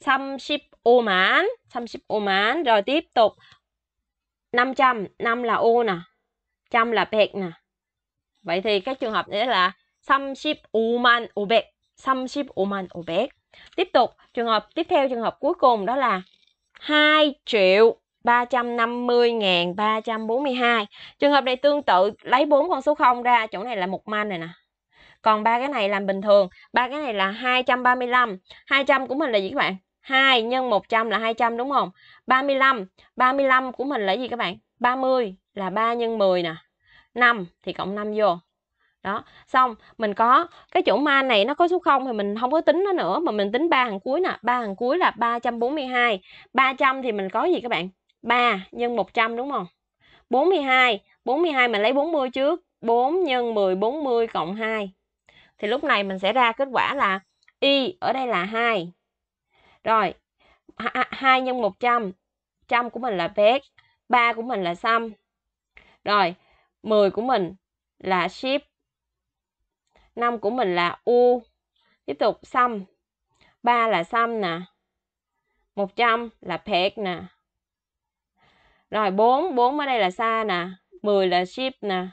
ship mãn, Samship ship Samship mãn, Rồi tiếp tục 500, 5 là ô nè. Trăm là bẹt nè. Vậy thì cái trường hợp đấy là ship bẹt, Samship ship Ubek, Samship Oman bẹt, Tiếp tục, trường hợp tiếp theo trường hợp cuối cùng đó là 2 triệu 350.342. Trường hợp này tương tự lấy bốn con số 0 ra, chỗ này là một man này nè. Còn ba cái này làm bình thường, ba cái này là 235. 200 của mình là gì các bạn? 2 nhân 100 là 200 đúng không? 35, 35 của mình là gì các bạn? 30 là 3 nhân 10 nè. 5 thì cộng 5 vô. Đó, xong mình có cái chỗ man này nó có số 0 thì mình không có tính nó nữa mà mình tính ba hàng cuối nè, ba hàng cuối là 342. 300 thì mình có gì các bạn? 3 nhân 100 đúng không? 42, 42 mình lấy 40 trước, 4 nhân 10 40 cộng 2. Thì lúc này mình sẽ ra kết quả là y ở đây là 2. Rồi, 2 nhân 100, trăm của mình là bet, 3 của mình là sum. Rồi, 10 của mình là ship. 5 của mình là u. Tiếp tục sum. 3 là sum nè. 100 là pet nè. Rồi 4, 4 ở đây là xa nè, 10 là ship nè.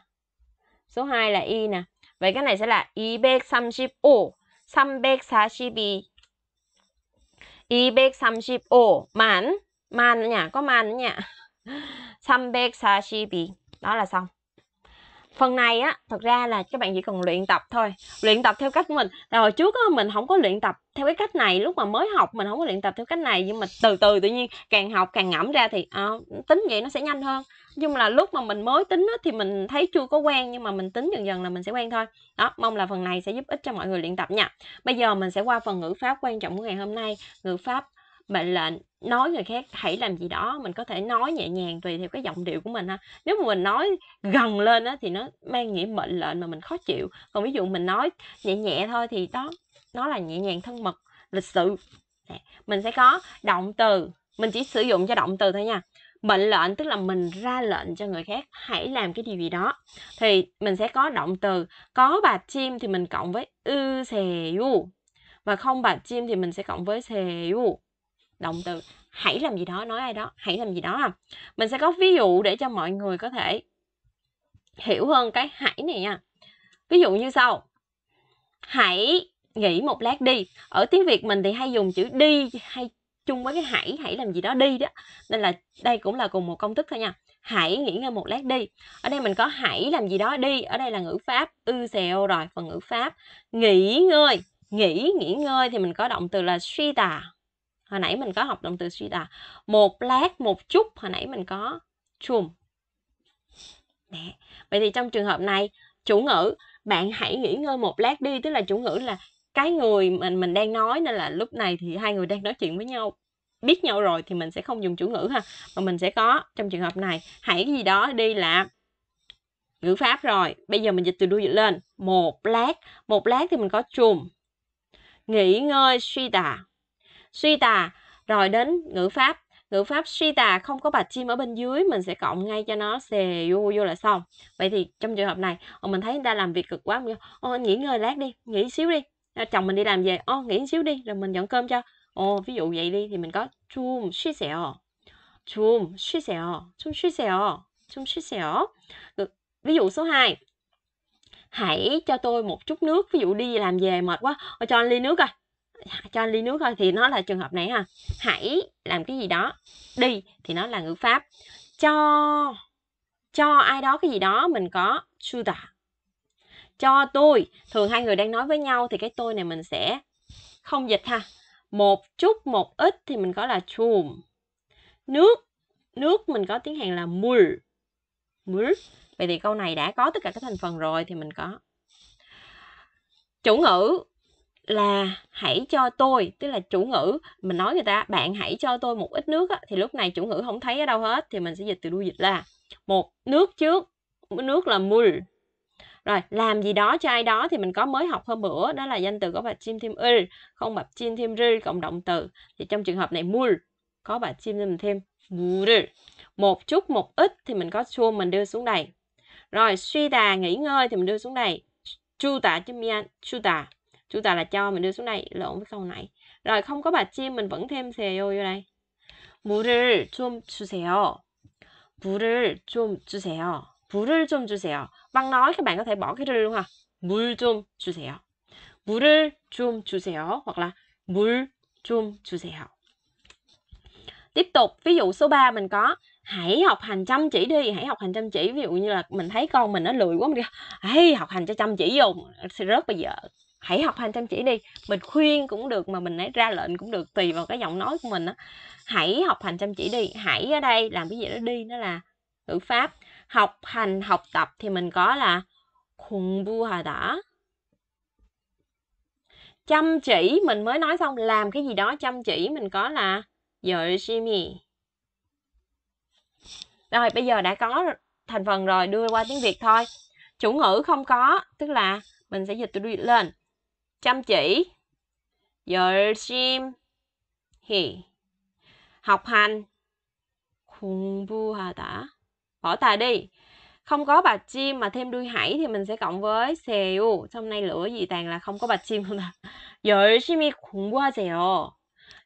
Số 2 là y nè. Vậy cái này sẽ là 235오, 342. 235오, man, man nữa nha, có man nữa nha. 342. Đó là xong phần này á thật ra là các bạn chỉ cần luyện tập thôi luyện tập theo cách của mình là hồi trước á mình không có luyện tập theo cái cách này lúc mà mới học mình không có luyện tập theo cách này nhưng mà từ từ tự nhiên càng học càng ngẫm ra thì à, tính vậy nó sẽ nhanh hơn nhưng mà là lúc mà mình mới tính á, thì mình thấy chưa có quen nhưng mà mình tính dần dần là mình sẽ quen thôi đó mong là phần này sẽ giúp ích cho mọi người luyện tập nha bây giờ mình sẽ qua phần ngữ pháp quan trọng của ngày hôm nay ngữ pháp mệnh lệnh nói người khác hãy làm gì đó mình có thể nói nhẹ nhàng tùy theo cái giọng điệu của mình ha nếu mà mình nói gần lên á thì nó mang nghĩa mệnh lệnh mà mình khó chịu còn ví dụ mình nói nhẹ nhẹ thôi thì đó nó là nhẹ nhàng thân mật lịch sự mình sẽ có động từ mình chỉ sử dụng cho động từ thôi nha mệnh lệnh tức là mình ra lệnh cho người khác hãy làm cái điều gì đó thì mình sẽ có động từ có bà chim thì mình cộng với ư xè u và không bà chim thì mình sẽ cộng với xè u động từ hãy làm gì đó nói ai đó hãy làm gì đó ha mình sẽ có ví dụ để cho mọi người có thể hiểu hơn cái hãy này nha ví dụ như sau hãy nghỉ một lát đi ở tiếng việt mình thì hay dùng chữ đi hay chung với cái hãy hãy làm gì đó đi đó nên là đây cũng là cùng một công thức thôi nha hãy nghỉ ngơi một lát đi ở đây mình có hãy làm gì đó đi ở đây là ngữ pháp ư xèo rồi phần ngữ pháp nghỉ ngơi nghỉ nghỉ ngơi thì mình có động từ là suy tà hồi nãy mình có học động từ suy đà một lát một chút hồi nãy mình có chùm Đấy. vậy thì trong trường hợp này chủ ngữ bạn hãy nghỉ ngơi một lát đi tức là chủ ngữ là cái người mình mình đang nói nên là lúc này thì hai người đang nói chuyện với nhau biết nhau rồi thì mình sẽ không dùng chủ ngữ ha mà mình sẽ có trong trường hợp này hãy cái gì đó đi là ngữ pháp rồi bây giờ mình dịch từ đuôi dịch lên một lát một lát thì mình có chùm nghỉ ngơi suy đà suy tà rồi đến ngữ pháp ngữ pháp suy tà không có bạch chim ở bên dưới mình sẽ cộng ngay cho nó xề vô vô là xong vậy thì trong trường hợp này mình thấy người ta làm việc cực quá mình ô nghỉ ngơi lát đi nghỉ xíu đi chồng mình đi làm về ô nghỉ xíu đi rồi mình dọn cơm cho ồ ví dụ vậy đi thì mình có chum suy sẹo chum suy sẹo chum suy sẹo chum suy sẹo ví dụ số 2 hãy cho tôi một chút nước ví dụ đi làm về mệt quá cho anh ly nước coi cho ly nước thôi thì nó là trường hợp này ha hãy làm cái gì đó đi thì nó là ngữ pháp cho cho ai đó cái gì đó mình có suda cho tôi thường hai người đang nói với nhau thì cái tôi này mình sẽ không dịch ha một chút một ít thì mình có là chùm nước nước mình có tiếng hàn là mul mul vậy thì câu này đã có tất cả các thành phần rồi thì mình có chủ ngữ là hãy cho tôi tức là chủ ngữ mình nói người ta bạn hãy cho tôi một ít nước á, thì lúc này chủ ngữ không thấy ở đâu hết thì mình sẽ dịch từ đuôi dịch là một nước trước nước là mul rồi làm gì đó cho ai đó thì mình có mới học hôm bữa đó là danh từ có bạch chim thêm il không bạch chim thêm ril cộng động từ thì trong trường hợp này mul có bạch chim thêm thêm một chút một ít thì mình có chua mình đưa xuống đây rồi suy đà nghỉ ngơi thì mình đưa xuống đây chu tả chứ mian chu tả chủ tọa là cho mình đưa xuống đây lộn với câu này rồi không có bà chim mình vẫn thêm sèo vô đây 물을 좀 주세요 물을 좀 주세요 물을 좀 주세요 bằng nói các bạn có thể bỏ cái rư luôn ha 물좀 주세요 물을 좀 주세요 hoặc là 물좀 주세요 tiếp tục ví dụ số 3 mình có hãy học hành chăm chỉ đi hãy học hành chăm chỉ ví dụ như là mình thấy con mình nó lười quá mình đi hãy học hành cho chăm chỉ vô sẽ rớt bây giờ hãy học hành chăm chỉ đi mình khuyên cũng được mà mình ấy ra lệnh cũng được tùy vào cái giọng nói của mình á hãy học hành chăm chỉ đi hãy ở đây làm cái gì đó đi nó là ngữ pháp học hành học tập thì mình có là khùng bu hà đã chăm chỉ mình mới nói xong làm cái gì đó chăm chỉ mình có là yoshimi rồi bây giờ đã có thành phần rồi đưa qua tiếng việt thôi chủ ngữ không có tức là mình sẽ dịch từ đi lên chăm chỉ 열심히 học hành 공부하다 bỏ tà đi không có bạch chim mà thêm đuôi hãy thì mình sẽ cộng với xèo trong nay lửa gì tàn là không có bạch chim không ta 열심히 공부하세요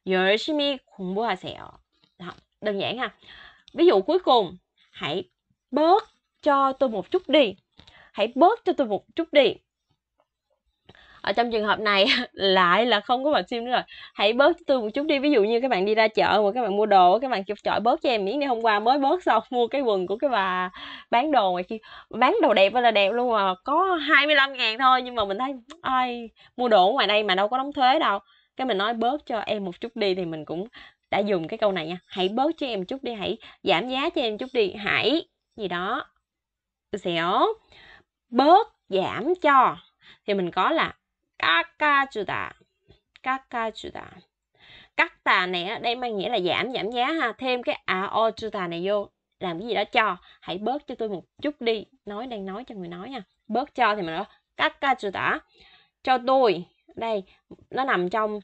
열심히 공부하세요 Đó, đơn giản ha ví dụ cuối cùng hãy bớt cho tôi một chút đi hãy bớt cho tôi một chút đi ở trong trường hợp này lại là không có mặt sim nữa rồi hãy bớt tôi một chút đi ví dụ như các bạn đi ra chợ mà các bạn mua đồ các bạn chụp chọi bớt cho em miếng đi hôm qua mới bớt xong mua cái quần của cái bà bán đồ ngoài kia bán đồ đẹp là đẹp luôn mà có 25 ngàn thôi nhưng mà mình thấy ai mua đồ ngoài đây mà đâu có đóng thuế đâu cái mình nói bớt cho em một chút đi thì mình cũng đã dùng cái câu này nha hãy bớt cho em chút đi hãy giảm giá cho em chút đi hãy gì đó xẻo bớt giảm cho thì mình có là 깎아주다 깎아주다 cắt tà này ở đây mang nghĩa là giảm giảm giá ha thêm cái a o chư tà này vô làm cái gì đó cho hãy bớt cho tôi một chút đi nói đang nói cho người nói nha bớt cho thì mình nói cắt ca chư tả cho tôi đây nó nằm trong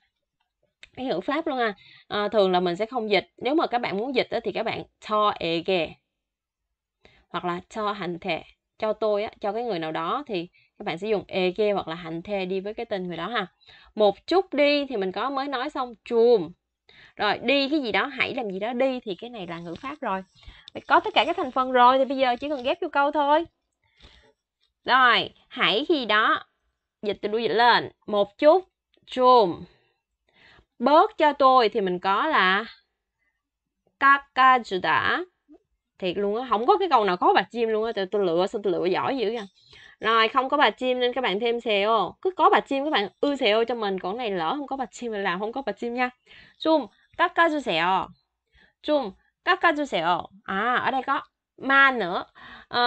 cái ngữ pháp luôn ha à, thường là mình sẽ không dịch nếu mà các bạn muốn dịch thì các bạn cho ege hoặc là cho hành thể cho tôi cho cái người nào đó thì các bạn sẽ dùng ege hoặc là hành thề đi với cái tên người đó ha một chút đi thì mình có mới nói xong chùm rồi đi cái gì đó hãy làm gì đó đi thì cái này là ngữ pháp rồi có tất cả các thành phần rồi thì bây giờ chỉ cần ghép vô câu thôi rồi hãy khi đó dịch từ đuôi dịch lên một chút chùm bớt cho tôi thì mình có là kakajuda thiệt luôn á không có cái câu nào khó bạch chim luôn á tôi, tôi lựa sao tôi lựa giỏi dữ vậy rồi không có bà chim nên các bạn thêm xèo cứ có bà chim các bạn ư xèo cho mình còn này lỡ không có bà chim thì làm không có bà chim nha zoom các 깎아주세요 zoom các 깎아주세요 à ở đây có man nữa à,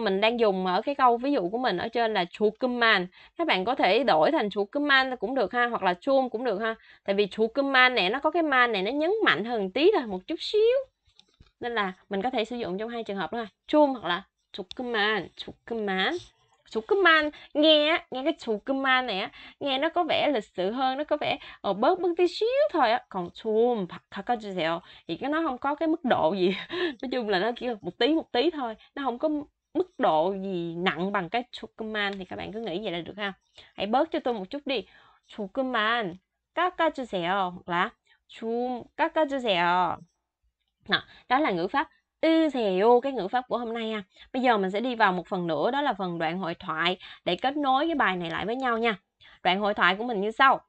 mình đang dùng ở cái câu ví dụ của mình ở trên là chuột cơm man các bạn có thể đổi thành chuột cơm man cũng được ha hoặc là chum cũng được ha tại vì chuột cơm man này nó có cái man này nó nhấn mạnh hơn tí thôi một chút xíu nên là mình có thể sử dụng trong hai trường hợp luôn ha chum hoặc là chuột cơm man chuột cơm man 조금만 nghe nghe cái 조금만 này á nghe nó có vẻ lịch sự hơn nó có vẻ ở ờ, bớt bớt tí xíu thôi á còn zoom 바꿔주세요 thì cái nó không có cái mức độ gì nói chung là nó chỉ một tí một tí thôi nó không có mức độ gì nặng bằng cái 조금만 thì các bạn cứ nghĩ vậy là được ha hãy bớt cho tôi một chút đi 조금만 깎아주세요 hoặc là 좀 깎아주세요 đó, đó là ngữ pháp Izeo cái ngữ pháp của hôm nay à. Bây giờ mình sẽ đi vào một phần nữa đó là phần đoạn hội thoại để kết nối cái bài này lại với nhau nha. Đoạn hội thoại của mình như sau.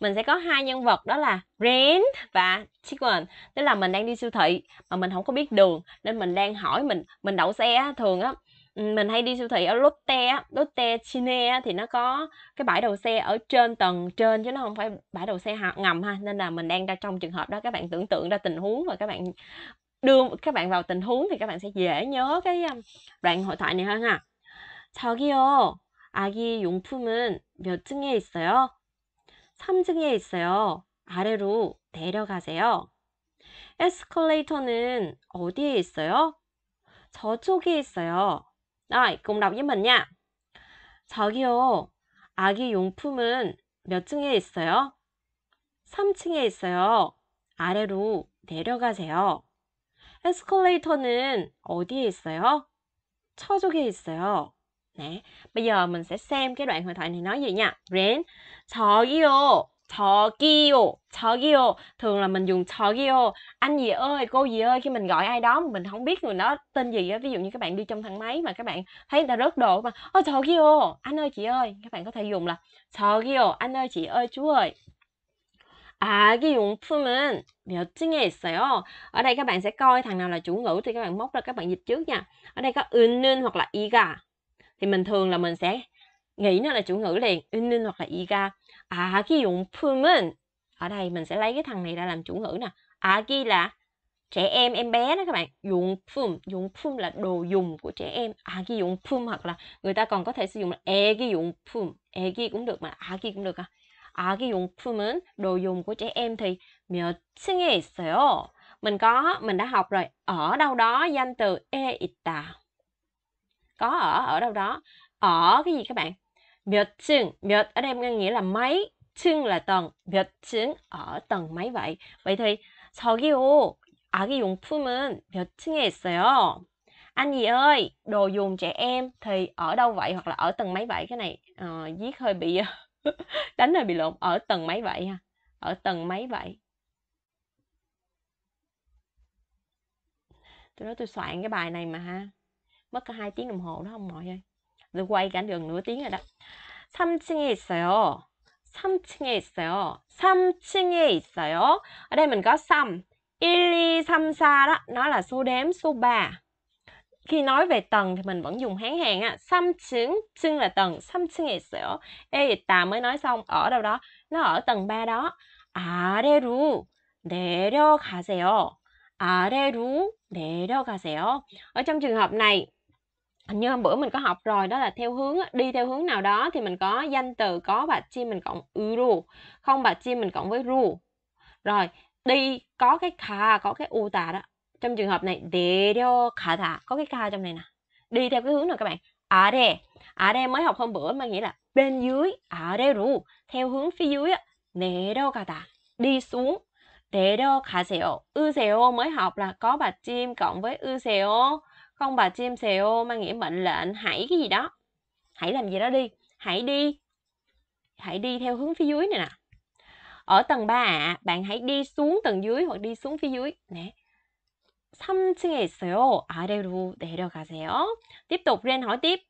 Mình sẽ có hai nhân vật đó là rent và chicken, tức là mình đang đi siêu thị mà mình không có biết đường nên mình đang hỏi mình mình đậu xe thường á ừ, mình hay đi siêu thị ở Lotte á, Lotte Chine á, thì nó có cái bãi đậu xe ở trên tầng trên chứ nó không phải bãi đậu xe ngầm ha nên là mình đang ra trong trường hợp đó các bạn tưởng tượng ra tình huống và các bạn đưa các bạn vào tình huống thì các bạn sẽ dễ nhớ cái đoạn hội thoại này hơn ha. 저기요, 아기 용품은 몇 층에 있어요? 3층에 있어요. 아래로 내려가세요. 에스컬레이터는 어디에 있어요? 저쪽에 있어요. Rồi, cùng đọc với mình nha. 저기요, 아기 용품은 몇 층에 있어요? 3층에 있어요. 아래로 내려가세요. Escalator는 어디에 있어요? 차 쪽에 있어요. Nè, bây giờ mình sẽ xem cái đoạn hội thoại này nói gì nha. Ren, 저기요, 저기요, 저기요. Thường là mình dùng 저기요, anh gì ơi, cô gì ơi khi mình gọi ai đó mà mình không biết người đó tên gì á. Ví dụ như các bạn đi trong thang máy mà các bạn thấy người ta rớt đồ mà, ôi 저기요, anh ơi chị ơi, các bạn có thể dùng là 저기요, anh ơi chị ơi chú ơi. 아기 용품은 몇 층에 있어요? Ở đây các bạn sẽ coi thằng nào là chủ ngữ thì các bạn móc ra các bạn dịch trước nha. Ở đây có 은은 hoặc là 이가. Thì mình thường là mình sẽ nghĩ nó là chủ ngữ liền. 은은 hoặc là 이가. 아기 용품은 Ở đây mình sẽ lấy cái thằng này ra làm chủ ngữ nè. 아기 là trẻ em em bé đó các bạn dụng phum dụng phum là đồ dùng của trẻ em à cái dụng phum hoặc là người ta còn có thể sử dụng là e cái dụng phum e cũng được mà à cũng được à 아기 용품은 đồ dùng của trẻ em thì 몇 층에 있어요. Mình có, mình đã học rồi. Ở đâu đó danh từ e 있다. Có ở, ở đâu đó. Ở cái gì các bạn? 몇 층, 몇 ở đây nghĩa là mấy, 층 là tầng, 몇층 ở tầng mấy vậy? Vậy thì 저기요, 아기 용품은 몇 층에 있어요? Anh gì ơi, đồ dùng trẻ em thì ở đâu vậy hoặc là ở tầng mấy vậy? Cái này uh, viết hơi bị ờ, đánh là bị lộn ở tầng mấy vậy ha ở tầng mấy vậy tôi nói tôi soạn cái bài này mà ha mất cả hai tiếng đồng hồ đó không mọi ơi tôi quay cả đường nửa tiếng rồi đó 3층에 있어요 3층에 있어요 3층에 있어요 ở đây mình có 3 1, 2, 3, 4 đó Nó là số đếm số ba khi nói về tầng thì mình vẫn dùng Hán Hàn á, xăm chứng, chứng là tầng, xăm chứng là sữa. Ê, tà mới nói xong, ở đâu đó, nó ở tầng 3 đó. 아래로 내려가세요. 아래로 내려가세요. Ở trong trường hợp này, hình như hôm bữa mình có học rồi đó là theo hướng đi theo hướng nào đó thì mình có danh từ có bạch chim mình cộng rù, không bạch chim mình cộng với ru rồi đi có cái kha có cái u tà đó trong trường hợp này để khả 데려가다 có cái ca trong này nè đi theo cái hướng nào các bạn ở đây ở đây mới học hôm bữa mà nghĩa là bên dưới ở đây ru theo hướng phía dưới á 내려가다 đi xuống để khả 내려가세요 으세요 mới học là có bà chim cộng với 으세요 không bà chim seo mang nghĩa mệnh lệnh hãy cái gì đó hãy làm gì đó đi hãy đi hãy đi theo hướng phía dưới này nè ở tầng 3 ạ, bạn hãy đi xuống tầng dưới hoặc đi xuống phía dưới nè 3층에 있어요. 아래로 내려가세요. Tiếp tục lên hỏi tiếp.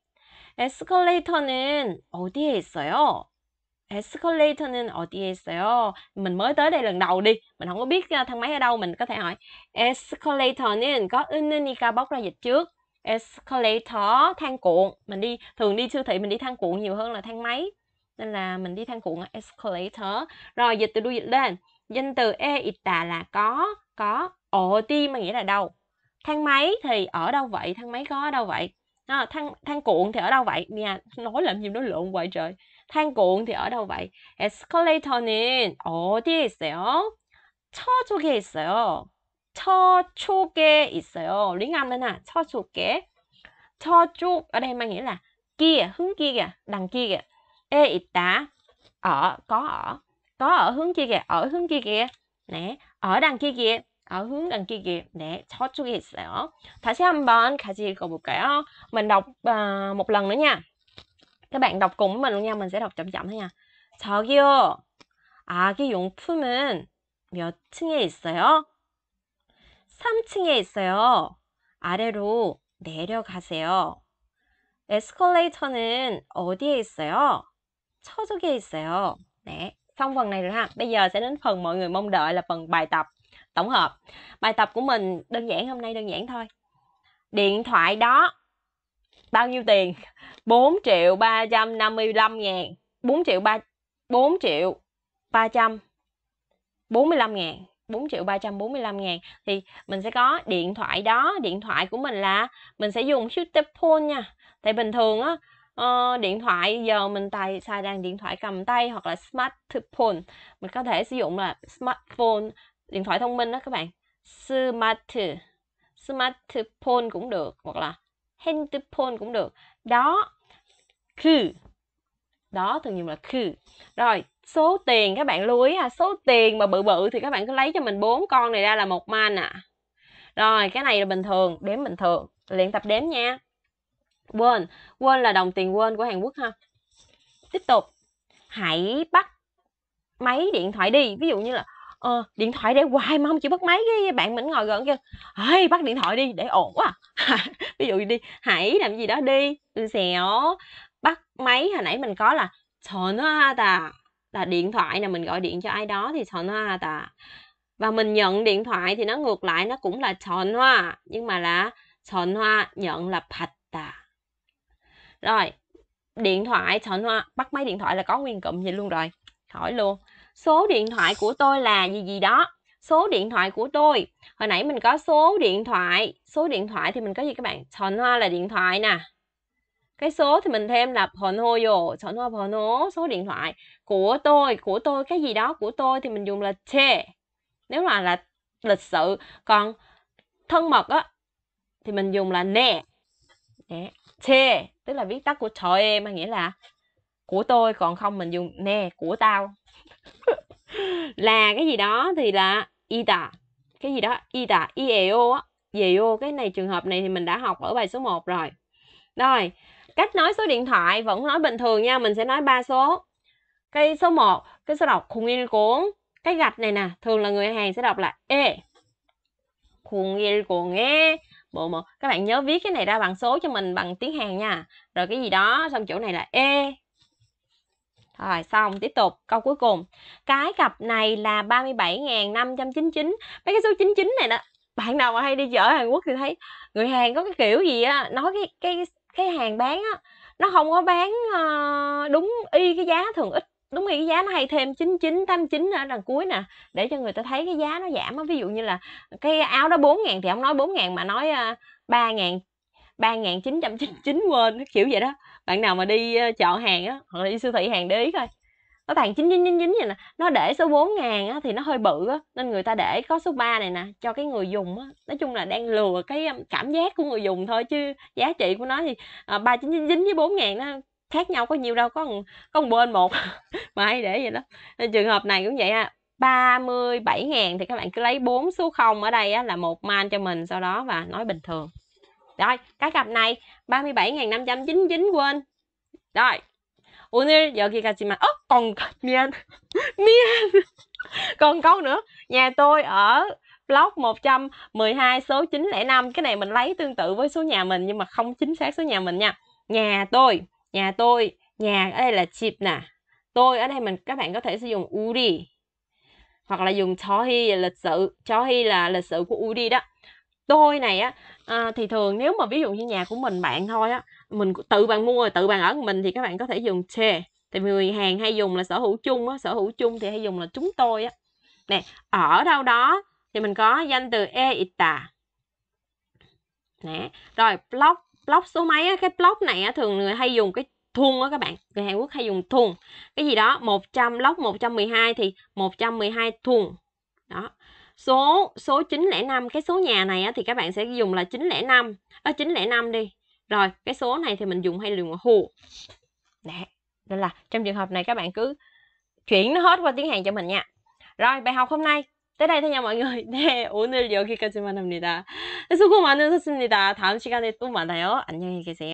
Escalator는 어디에 있어요? Escalator는 어디에 있어요? Mình mới tới đây lần đầu đi. Mình không có biết à, thang máy ở đâu. Mình có thể hỏi Escalator는 có 은은이가 bóc ra dịch trước. Escalator, thang cuộn. Mình đi thường đi siêu thị mình đi thang cuộn nhiều hơn là thang máy. Nên là mình đi thang cuộn ở escalator. Rồi dịch từ đuôi dịch lên. Danh từ e ita là có có ti mà nghĩa là đâu thang máy thì ở đâu vậy thang máy có ở đâu vậy à, thang thang cuộn thì ở đâu vậy nha nói làm gì nói lộn vậy trời thang cuộn thì ở đâu vậy Escalator ti Cho escalator는 어디에 있어요 저쪽에 있어요 저쪽에 있어요 lý ngâm lên nè cho chu ở đây mang nghĩa là kia hướng kia kìa đằng kia kìe 에 있다 ở có ở có ở hướng kia kìa ở hướng kia kìa nè 아랑기기아흥랑기기네 아, 저쪽에 있어요 다시 한번 같이 읽어볼까요 mình đọc uh, một lần nữa nha các bạn đọc cùng với mình luôn nha mình sẽ đọc chậm chậm thôi nha 저기요 아기 용품은 몇 층에 있어요? 3층에 있어요. 아래로 내려가세요. 에스컬레이터는 어디에 있어요? 저쪽에 있어요. 네. xong phần này rồi ha bây giờ sẽ đến phần mọi người mong đợi là phần bài tập tổng hợp bài tập của mình đơn giản hôm nay đơn giản thôi điện thoại đó bao nhiêu tiền 4 triệu 355 ngàn 4 triệu 3 4 triệu 345 ngàn 4 triệu 345 ngàn thì mình sẽ có điện thoại đó điện thoại của mình là mình sẽ dùng chiếc phone nha tại bình thường á Ờ, điện thoại giờ mình tài xài đàn điện thoại cầm tay hoặc là smartphone mình có thể sử dụng là smartphone điện thoại thông minh đó các bạn smart smartphone cũng được hoặc là handphone cũng được đó cứ đó thường dùng là cứ rồi số tiền các bạn lưu ý à số tiền mà bự bự thì các bạn cứ lấy cho mình bốn con này ra là một man à rồi cái này là bình thường đếm bình thường luyện tập đếm nha won won là đồng tiền won của Hàn Quốc ha tiếp tục hãy bắt máy điện thoại đi ví dụ như là ờ, điện thoại để hoài mà không chịu bắt máy cái bạn mình ngồi gần kêu ơi bắt điện thoại đi để ổn quá ví dụ đi hãy làm gì đó đi từ xẻo bắt máy hồi nãy mình có là 전화하다 là điện thoại là mình gọi điện cho ai đó thì 전화하다 và mình nhận điện thoại thì nó ngược lại nó cũng là hoa nhưng mà là hoa nhận là 받다 rồi điện thoại thoại hoa bắt máy điện thoại là có nguyên cụm gì luôn rồi khỏi luôn số điện thoại của tôi là gì gì đó số điện thoại của tôi hồi nãy mình có số điện thoại số điện thoại thì mình có gì các bạn thoại hoa là điện thoại nè cái số thì mình thêm là 번호 vô 번호 번호 số điện thoại của tôi của tôi cái gì đó của tôi thì mình dùng là che nếu mà là lịch sự còn thân mật á thì mình dùng là nè nè che tức là viết tắt của trời em nghĩa là của tôi còn không mình dùng nè của tao là cái gì đó thì là ita cái gì đó ita ieo á ieo cái này trường hợp này thì mình đã học ở bài số 1 rồi rồi cách nói số điện thoại vẫn nói bình thường nha mình sẽ nói ba số cái số 1 cái số đọc khung yên cuốn cái gạch này nè thường là người hàng sẽ đọc là e khùng yên cuốn e bộ một các bạn nhớ viết cái này ra bằng số cho mình bằng tiếng Hàn nha rồi cái gì đó xong chỗ này là e rồi xong tiếp tục câu cuối cùng cái cặp này là 37.599 mấy cái số 99 này đó bạn nào mà hay đi chợ Hàn Quốc thì thấy người Hàn có cái kiểu gì á nói cái cái cái hàng bán á nó không có bán ờ, đúng y cái giá thường ít đúng nghĩa cái giá nó hay thêm 9989 ở đằng cuối nè để cho người ta thấy cái giá nó giảm ví dụ như là cái áo đó 4 ngàn thì ông nói 4 ngàn mà nói 3 ờ, ngàn 3999 quên kiểu vậy đó bạn nào mà đi ờ, chọn hàng á hoặc là đi siêu thị hàng để ý coi nó tàn 9999 vậy nè nó để số 4 ngàn á, thì nó hơi bự á nên người ta để có số 3 này nè cho cái người dùng á nói chung là đang lừa cái cảm giác của người dùng thôi chứ giá trị của nó thì ờ, chín chín với bốn ngàn nó khác nhau có nhiêu đâu có một, có một bên một mà hay để vậy đó nên trường hợp này cũng vậy ha 37 ngàn thì các bạn cứ lấy 4 số 0 ở đây á, là một man cho mình sau đó và nói bình thường rồi cái cặp này 37.599 quên rồi 오늘 여기까지만 어 còn miền miền còn câu nữa nhà tôi ở block 112 số 905 cái này mình lấy tương tự với số nhà mình nhưng mà không chính xác số nhà mình nha nhà tôi nhà tôi nhà ở đây là chip nè tôi ở đây mình các bạn có thể sử dụng uri hoặc là dùng chó hi là lịch sử chó hi là lịch sử của uri đó tôi này á à, thì thường nếu mà ví dụ như nhà của mình bạn thôi á mình tự bạn mua rồi tự bạn ở của mình thì các bạn có thể dùng che tại vì người hàng hay dùng là sở hữu chung á sở hữu chung thì hay dùng là chúng tôi á nè ở đâu đó thì mình có danh từ e ita nè rồi block block số mấy á, cái block này á, thường người hay dùng cái thun á các bạn người Hàn Quốc hay dùng thun cái gì đó 100 lóc 112 thì 112 thun đó số số 905 cái số nhà này á, thì các bạn sẽ dùng là 905 ở à, 905 đi rồi cái số này thì mình dùng hay dùng là hù Đấy. nên là trong trường hợp này các bạn cứ chuyển nó hết qua tiếng Hàn cho mình nha rồi bài học hôm nay 때라이타냐 mọi 네, 오늘 여기까지만 합니다. 수고 많으셨습니다. 다음 시간에 또 만나요. 안녕히 계세요.